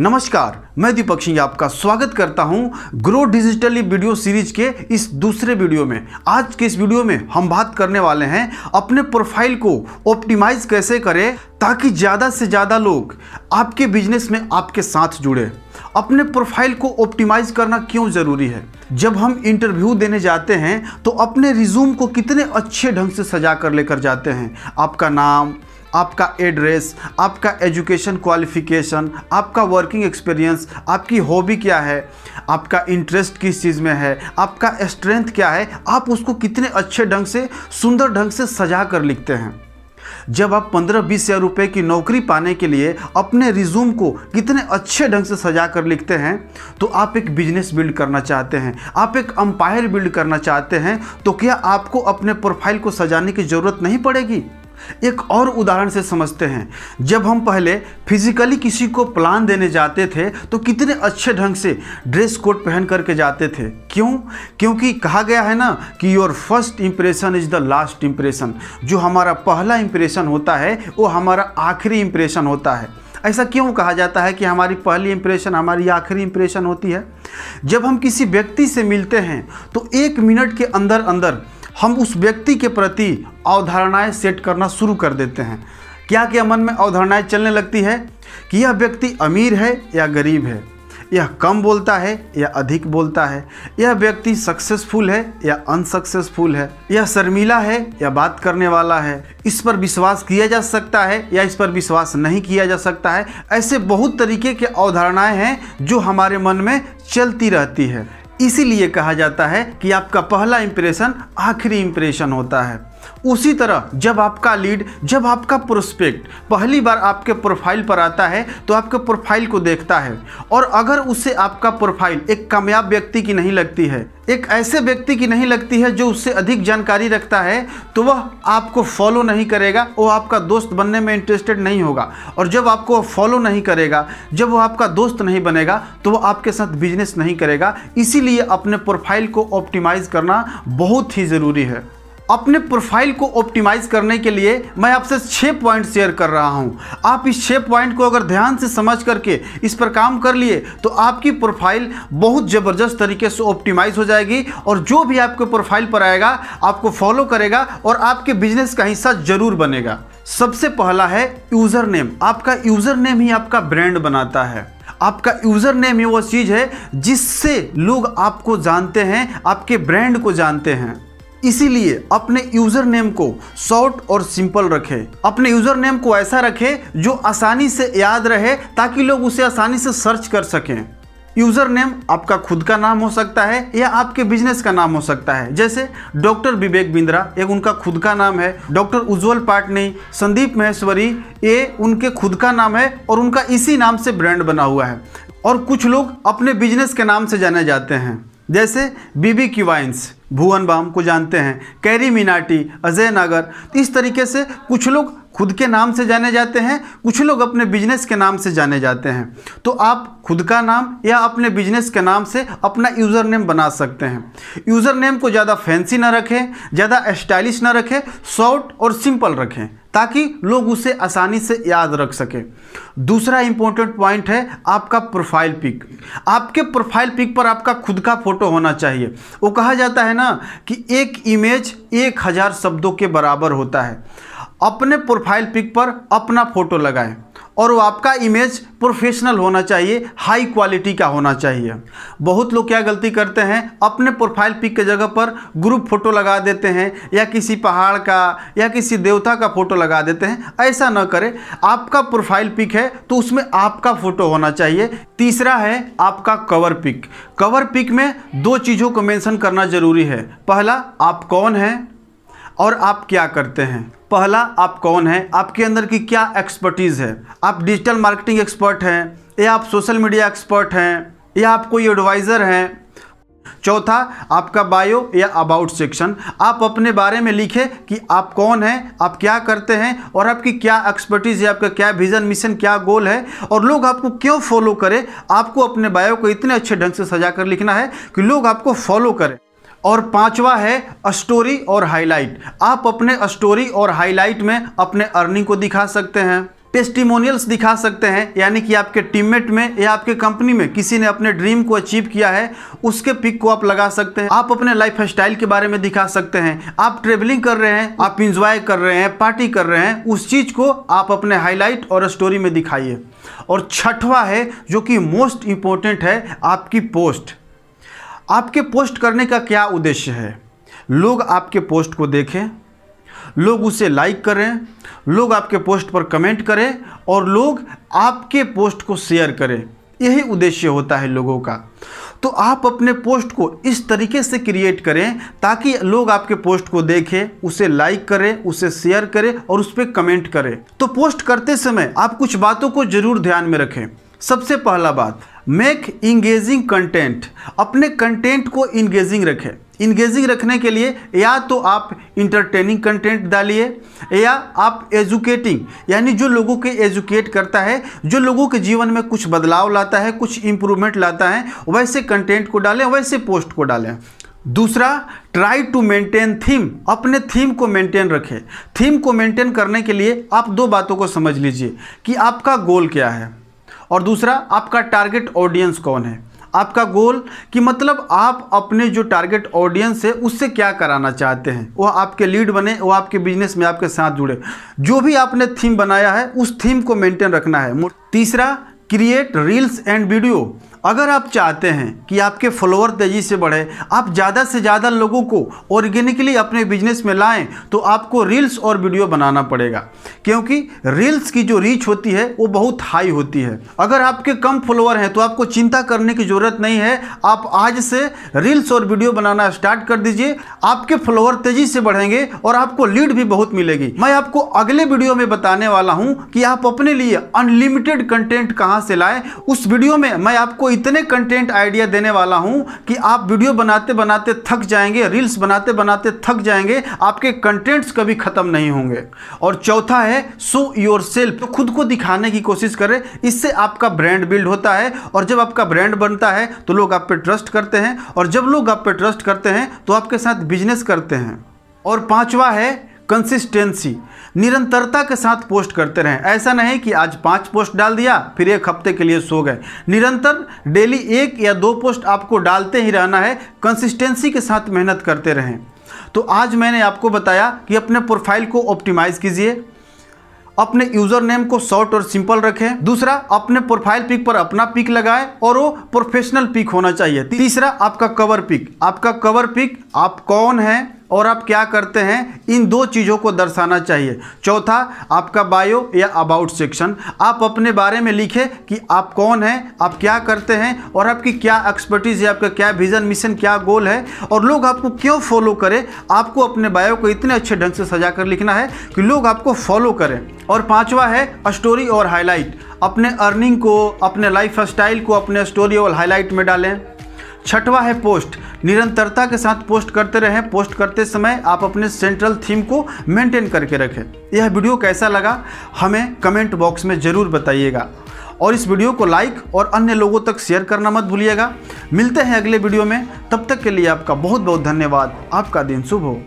नमस्कार मैं दीपक सिंह आपका स्वागत करता हूं ग्रो डिजिटली वीडियो सीरीज के इस दूसरे वीडियो में आज के इस वीडियो में हम बात करने वाले हैं अपने प्रोफाइल को ऑप्टिमाइज कैसे करें ताकि ज़्यादा से ज़्यादा लोग आपके बिजनेस में आपके साथ जुड़े अपने प्रोफाइल को ऑप्टिमाइज करना क्यों ज़रूरी है जब हम इंटरव्यू देने जाते हैं तो अपने रिज्यूम को कितने अच्छे ढंग से सजा कर लेकर जाते हैं आपका नाम आपका एड्रेस आपका एजुकेशन क्वालिफिकेशन आपका वर्किंग एक्सपीरियंस आपकी हॉबी क्या है आपका इंटरेस्ट किस चीज़ में है आपका स्ट्रेंथ क्या है आप उसको कितने अच्छे ढंग से सुंदर ढंग से सजा कर लिखते हैं जब आप पंद्रह बीस हज़ार रुपये की नौकरी पाने के लिए अपने रिज्यूम को कितने अच्छे ढंग से सजा कर लिखते हैं तो आप एक बिजनेस बिल्ड करना चाहते हैं आप एक अंपायर बिल्ड करना चाहते हैं तो क्या आपको अपने प्रोफाइल को सजाने की ज़रूरत नहीं पड़ेगी एक और उदाहरण से समझते हैं जब हम पहले फिजिकली किसी को प्लान देने जाते थे तो कितने अच्छे ढंग से ड्रेस कोड पहन करके जाते थे क्यों क्योंकि कहा गया है ना कि your first impression is the last impression जो हमारा पहला इम्प्रेशन होता है वो हमारा आखिरी इम्प्रेशन होता है ऐसा क्यों कहा जाता है कि हमारी पहली इंप्रेशन हमारी आखिरी इम्प्रेशन होती है जब हम किसी व्यक्ति से मिलते हैं तो एक मिनट के अंदर अंदर हम उस व्यक्ति के प्रति अवधारणाएं सेट करना शुरू कर देते हैं क्या क्या मन में अवधारणाएं चलने लगती है कि यह व्यक्ति अमीर है या गरीब है यह कम बोलता है या अधिक बोलता है यह व्यक्ति सक्सेसफुल है या अनसक्सेसफुल है यह शर्मिला है या बात करने वाला है इस पर विश्वास किया जा सकता है या इस पर विश्वास नहीं किया जा सकता है ऐसे बहुत तरीके के अवधारणाएं हैं जो हमारे मन में चलती रहती है इसीलिए कहा जाता है कि आपका पहला इंप्रेशन आखिरी इंप्रेशन होता है उसी तरह जब आपका लीड जब आपका प्रोस्पेक्ट पहली बार आपके प्रोफाइल पर आता है तो आपके प्रोफाइल को देखता है और अगर उसे आपका प्रोफाइल एक कामयाब व्यक्ति की नहीं लगती है एक ऐसे व्यक्ति की नहीं लगती है जो उससे अधिक जानकारी रखता है तो वह आपको फॉलो नहीं करेगा वो आपका दोस्त बनने में इंटरेस्टेड नहीं होगा और जब आपको फॉलो नहीं करेगा जब वह आपका दोस्त नहीं बनेगा तो वह आपके साथ बिजनेस नहीं करेगा इसीलिए अपने प्रोफाइल को ऑप्टिमाइज़ करना बहुत ही ज़रूरी है अपने प्रोफाइल को ऑप्टिमाइज़ करने के लिए मैं आपसे छः पॉइंट शेयर कर रहा हूँ आप इस छः पॉइंट को अगर ध्यान से समझ करके इस पर काम कर लिए तो आपकी प्रोफाइल बहुत ज़बरदस्त तरीके से ऑप्टिमाइज़ हो जाएगी और जो भी आपके प्रोफाइल पर आएगा आपको फॉलो करेगा और आपके बिजनेस का हिस्सा ज़रूर बनेगा सबसे पहला है यूज़र नेम आपका यूज़र नेम ही आपका ब्रांड बनाता है आपका यूज़र नेम ही वो चीज़ है जिससे लोग आपको जानते हैं आपके ब्रांड को जानते हैं इसीलिए अपने यूज़र नेम को शॉर्ट और सिंपल रखें अपने यूज़र नेम को ऐसा रखें जो आसानी से याद रहे ताकि लोग उसे आसानी से सर्च कर सकें यूज़र नेम आपका खुद का नाम हो सकता है या आपके बिजनेस का नाम हो सकता है जैसे डॉक्टर विवेक बिंद्रा एक उनका खुद का नाम है डॉक्टर उज्जवल पाटनी संदीप महेश्वरी ये उनके खुद का नाम है और उनका इसी नाम से ब्रांड बना हुआ है और कुछ लोग अपने बिजनेस के नाम से जाने जाते हैं जैसे बीबी क्यूवाइंस भुवन बाम को जानते हैं कैरी मिनाटी अजय नागर इस तरीके से कुछ लोग खुद के नाम से जाने जाते हैं कुछ लोग अपने बिजनेस के नाम से जाने जाते हैं तो आप खुद का नाम या अपने बिजनेस के नाम से अपना यूज़र नेम बना सकते हैं यूज़र नेम को ज़्यादा फैंसी ना रखें ज़्यादा स्टाइलिश ना रखें शॉर्ट और सिंपल रखें ताकि लोग उसे आसानी से याद रख सकें दूसरा इंपॉर्टेंट पॉइंट है आपका प्रोफाइल पिक आपके प्रोफाइल पिक पर आपका खुद का फोटो होना चाहिए वो कहा जाता है ना कि एक इमेज एक हज़ार शब्दों के बराबर होता है अपने प्रोफाइल पिक पर अपना फ़ोटो लगाएं और वो आपका इमेज प्रोफेशनल होना चाहिए हाई क्वालिटी का होना चाहिए बहुत लोग क्या गलती करते हैं अपने प्रोफाइल पिक के जगह पर ग्रुप फ़ोटो लगा देते हैं या किसी पहाड़ का या किसी देवता का फ़ोटो लगा देते हैं ऐसा ना करें आपका प्रोफाइल पिक है तो उसमें आपका फ़ोटो होना चाहिए तीसरा है आपका कवर पिक कवर पिक में दो चीज़ों को मैंसन करना ज़रूरी है पहला आप कौन हैं और आप क्या करते हैं पहला आप कौन हैं आपके अंदर की क्या एक्सपर्टीज़ है आप डिजिटल मार्केटिंग एक्सपर्ट हैं या आप सोशल मीडिया एक्सपर्ट हैं या आप कोई एडवाइज़र हैं चौथा आपका बायो या अबाउट सेक्शन आप अपने बारे में लिखें कि आप कौन हैं आप क्या करते हैं और आपकी क्या एक्सपर्टीज़ है आपका क्या विज़न मिशन क्या गोल है और लोग आपको क्यों फॉलो करें आपको अपने बायो को इतने अच्छे ढंग से सजा कर लिखना है कि लोग आपको फॉलो करें और पांचवा है स्टोरी और हाईलाइट आप अपने स्टोरी और हाईलाइट में अपने अर्निंग को दिखा सकते हैं टेस्टिमोनियल्स दिखा सकते हैं यानी कि आपके टीममेट में या आपके कंपनी में किसी ने अपने ड्रीम को अचीव किया है उसके पिक को आप लगा सकते हैं आप अपने लाइफ स्टाइल के बारे में दिखा सकते हैं आप ट्रेवलिंग कर रहे हैं आप इंजॉय कर रहे हैं पार्टी कर रहे हैं उस चीज़ को आप अपने हाईलाइट और स्टोरी में दिखाइए और छठवा है जो कि मोस्ट इंपॉर्टेंट है आपकी पोस्ट आपके पोस्ट करने का क्या उद्देश्य है लोग आपके पोस्ट को देखें लोग उसे लाइक करें लोग आपके पोस्ट पर कमेंट करें और लोग आपके पोस्ट को शेयर करें यही उद्देश्य होता है लोगों का तो आप अपने पोस्ट को इस तरीके से क्रिएट करें ताकि लोग आपके पोस्ट को देखें उसे लाइक करें उसे शेयर करें और उस पर कमेंट करें तो पोस्ट करते समय आप कुछ बातों को ज़रूर ध्यान में रखें सबसे पहला बात मेक इंगेजिंग कंटेंट अपने कंटेंट को इंगेजिंग रखें इंगेजिंग रखने के लिए या तो आप इंटरटेनिंग कंटेंट डालिए या आप एजुकेटिंग यानी जो लोगों के एजुकेट करता है जो लोगों के जीवन में कुछ बदलाव लाता है कुछ इम्प्रूवमेंट लाता है वैसे कंटेंट को डालें वैसे पोस्ट को डालें दूसरा ट्राई टू मेंटेन थीम अपने थीम को मेंटेन रखें थीम को मेंटेन करने के लिए आप दो बातों को समझ लीजिए कि आपका गोल क्या है और दूसरा आपका टारगेट ऑडियंस कौन है आपका गोल कि मतलब आप अपने जो टारगेट ऑडियंस है उससे क्या कराना चाहते हैं वह आपके लीड बने वो आपके बिजनेस में आपके साथ जुड़े जो भी आपने थीम बनाया है उस थीम को मेंटेन रखना है तीसरा क्रिएट रील्स एंड वीडियो अगर आप चाहते हैं कि आपके फॉलोअर तेज़ी से बढ़े आप ज़्यादा से ज़्यादा लोगों को ऑर्गेनिकली अपने बिजनेस में लाएं तो आपको रील्स और वीडियो बनाना पड़ेगा क्योंकि रील्स की जो रीच होती है वो बहुत हाई होती है अगर आपके कम फॉलोअर हैं तो आपको चिंता करने की ज़रूरत नहीं है आप आज से रील्स और वीडियो बनाना स्टार्ट कर दीजिए आपके फॉलोअर तेज़ी से बढ़ेंगे और आपको लीड भी बहुत मिलेगी मैं आपको अगले वीडियो में बताने वाला हूँ कि आप अपने लिए अनलिमिटेड कंटेंट कहाँ से लाएँ उस वीडियो में मैं आपको इतने कंटेंट आइडिया देने वाला हूं कि आप वीडियो बनाते बनाते थक जाएंगे रील्स बनाते बनाते थक जाएंगे आपके कंटेंट्स कभी ख़त्म नहीं होंगे और चौथा है सो योर सेल्फ खुद को दिखाने की कोशिश करें इससे आपका ब्रांड बिल्ड होता है और जब आपका ब्रांड बनता है तो लोग आप पे ट्रस्ट करते हैं और जब लोग आप पे ट्रस्ट करते हैं तो आपके साथ बिजनेस करते हैं और पांचवा है कंसिस्टेंसी निरंतरता के साथ पोस्ट करते रहें ऐसा नहीं कि आज पाँच पोस्ट डाल दिया फिर एक हफ्ते के लिए सो गए निरंतर डेली एक या दो पोस्ट आपको डालते ही रहना है कंसिस्टेंसी के साथ मेहनत करते रहें तो आज मैंने आपको बताया कि अपने प्रोफाइल को ऑप्टिमाइज़ कीजिए अपने यूज़र नेम को शॉर्ट और सिंपल रखें दूसरा अपने प्रोफाइल पिक पर अपना पिक लगाएं और वो प्रोफेशनल पिक होना चाहिए तीसरा आपका कवर पिक आपका कवर पिक आप कौन हैं और आप क्या करते हैं इन दो चीज़ों को दर्शाना चाहिए चौथा आपका बायो या अबाउट सेक्शन आप अपने बारे में लिखें कि आप कौन हैं आप क्या करते हैं और आपकी क्या एक्सपर्टीज़ है आपका क्या विज़न मिशन क्या गोल है और लोग आपको क्यों फॉलो करें आपको अपने बायो को इतने अच्छे ढंग से सजा कर लिखना है कि लोग आपको फॉलो करें और पाँचवा है स्टोरी और हाईलाइट अपने अर्निंग को अपने लाइफ स्टाइल को अपने स्टोरी और हाईलाइट में डालें छठवा है पोस्ट निरंतरता के साथ पोस्ट करते रहें पोस्ट करते समय आप अपने सेंट्रल थीम को मेंटेन करके रखें यह वीडियो कैसा लगा हमें कमेंट बॉक्स में ज़रूर बताइएगा और इस वीडियो को लाइक और अन्य लोगों तक शेयर करना मत भूलिएगा मिलते हैं अगले वीडियो में तब तक के लिए आपका बहुत बहुत धन्यवाद आपका दिन शुभ हो